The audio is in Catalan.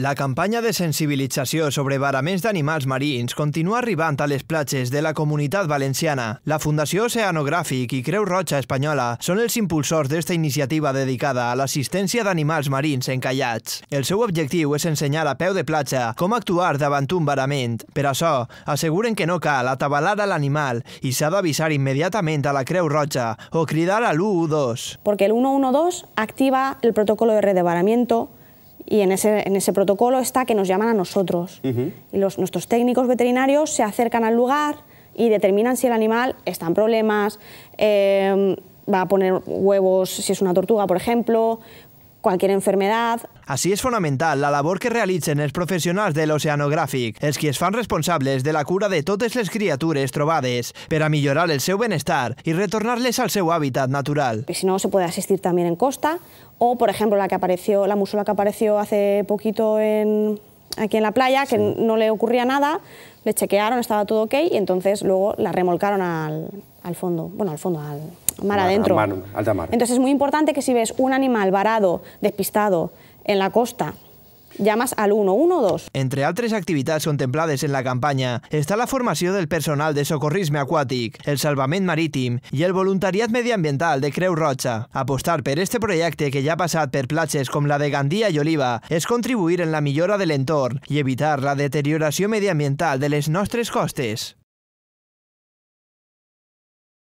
La campanya de sensibilització sobre varaments d'animals marins continua arribant a les platges de la comunitat valenciana. La Fundació Oceanogràfic i Creu Roja Espanyola són els impulsors d'esta iniciativa dedicada a l'assistència d'animals marins encallats. El seu objectiu és ensenyar a peu de platja com actuar davant un varament. Per això, asseguren que no cal atabalar a l'animal i s'ha d'avisar immediatament a la Creu Roja o cridar a l'112. Porque el 112 activa el protocolo de redevaramiento Y en ese, en ese protocolo está que nos llaman a nosotros. Y nuestros técnicos veterinarios se acercan al lugar y determinan si el animal está en problemas, eh, va a poner huevos si es una tortuga, por ejemplo, cualquier enfermedad. Así es fundamental la labor que realicen los profesionales del Oceanographic, es que son responsables de la cura de todas las criaturas trobades para mejorar el seu bienestar y retornarles al su hábitat natural. Si no, se puede asistir también en costa o, por ejemplo, la que apareció, la musula que apareció hace poquito en, aquí en la playa, que no le ocurría nada, le chequearon, estaba todo ok y entonces luego la remolcaron al, fondo, bueno, al fondo, al, mar adentro. Mar, alta mar. Entonces es muy importante que si ves un animal varado, despistado, en la costa, llamas al 112. Entre altres activitats contemplades en la campanya està la formació del personal de socorrisme aquàtic, el salvament marítim i el voluntariat mediambiental de Creu Roja. Apostar per este projecte que ja ha passat per platges com la de Gandia i Oliva és contribuir en la millora de l'entorn i evitar la deterioració mediambiental de les nostres costes.